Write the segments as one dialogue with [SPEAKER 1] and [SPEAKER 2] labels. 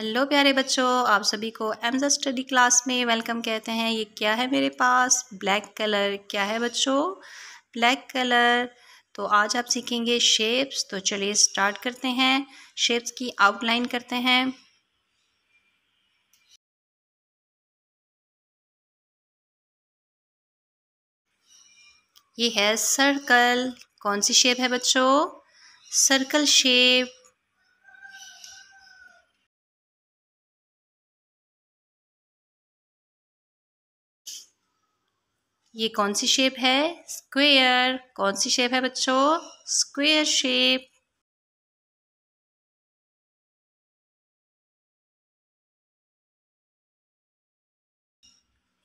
[SPEAKER 1] hello प्यारे बच्चों आप सभी को एम्स स्टडी क्लास में वेलकम कहते हैं ये क्या है मेरे पास ब्लैक कलर क्या है बच्चों ब्लैक कलर तो आज आप सीखेंगे शेप्स तो चलिए स्टार्ट करते हैं शेप्स की आउटलाइन करते हैं ये है सर्कल कौन सी शेप है बच्चों सर्कल शेप ये कौन सी शेप है स्क्वेयर कौन सी शेप है बच्चों स्क्वेयर शेप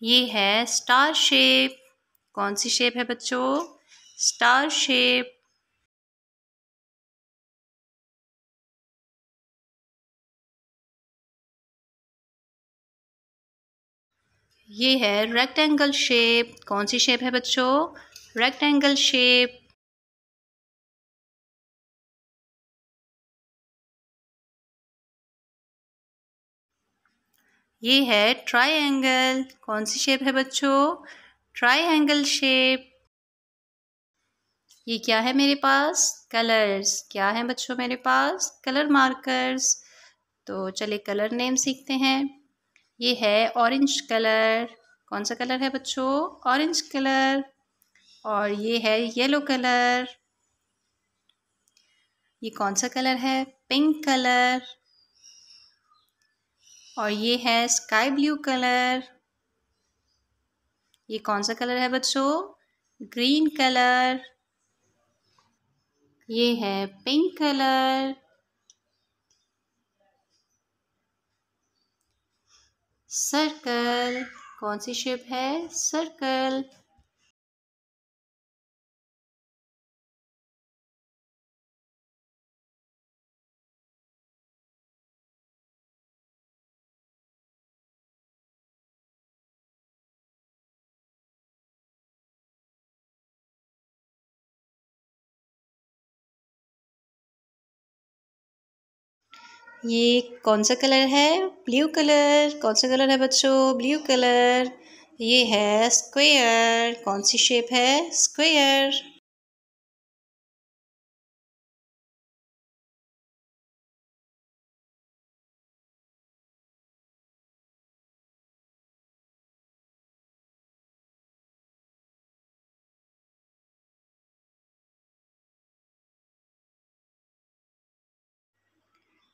[SPEAKER 2] ये है स्टार शेप कौन सी शेप है बच्चों स्टार शेप ये है रेक्टेंगल शेप कौन सी शेप है बच्चों रेक्टेंगल शेप
[SPEAKER 1] ये है ट्राइंगल कौन सी शेप है बच्चों ट्राइंगल शेप ये क्या है मेरे पास कलर्स क्या है बच्चों मेरे पास कलर मार्कर्स तो चलिए कलर नेम सीखते हैं ये है ऑरेंज कलर कौन सा कलर है बच्चों ऑरेंज कलर और ये है येलो कलर ये कौन सा कलर है पिंक कलर और ये है स्काई ब्लू कलर ये कौन सा कलर है बच्चों ग्रीन कलर ये है पिंक कलर सर्कल कौन सी
[SPEAKER 2] शेप है सर्कल ये
[SPEAKER 1] कौन सा कलर है ब्लू कलर कौन सा कलर है बच्चों ब्लू कलर ये है स्क्वायर कौन सी शेप है स्क्वायर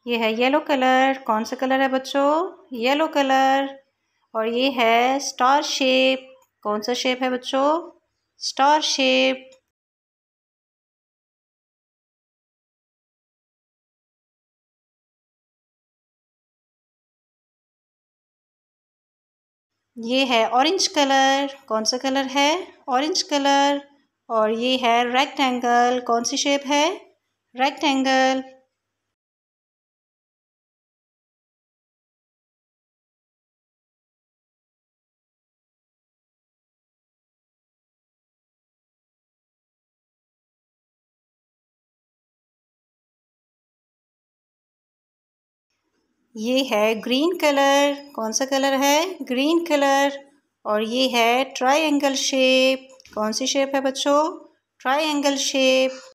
[SPEAKER 1] ये है येलो कलर कौन सा कलर है बच्चों येलो कलर और ये है स्टार शेप कौन सा शेप है बच्चों स्टार शेप
[SPEAKER 2] ये है ऑरेंज
[SPEAKER 1] कलर कौन सा कलर है ऑरेंज कलर और ये है रेक्टेंगल कौन सी शेप है रेक्टेंगल ये है ग्रीन कलर कौन सा कलर है ग्रीन कलर और ये है ट्रायंगल शेप कौन सी शेप है बच्चों ट्रायंगल शेप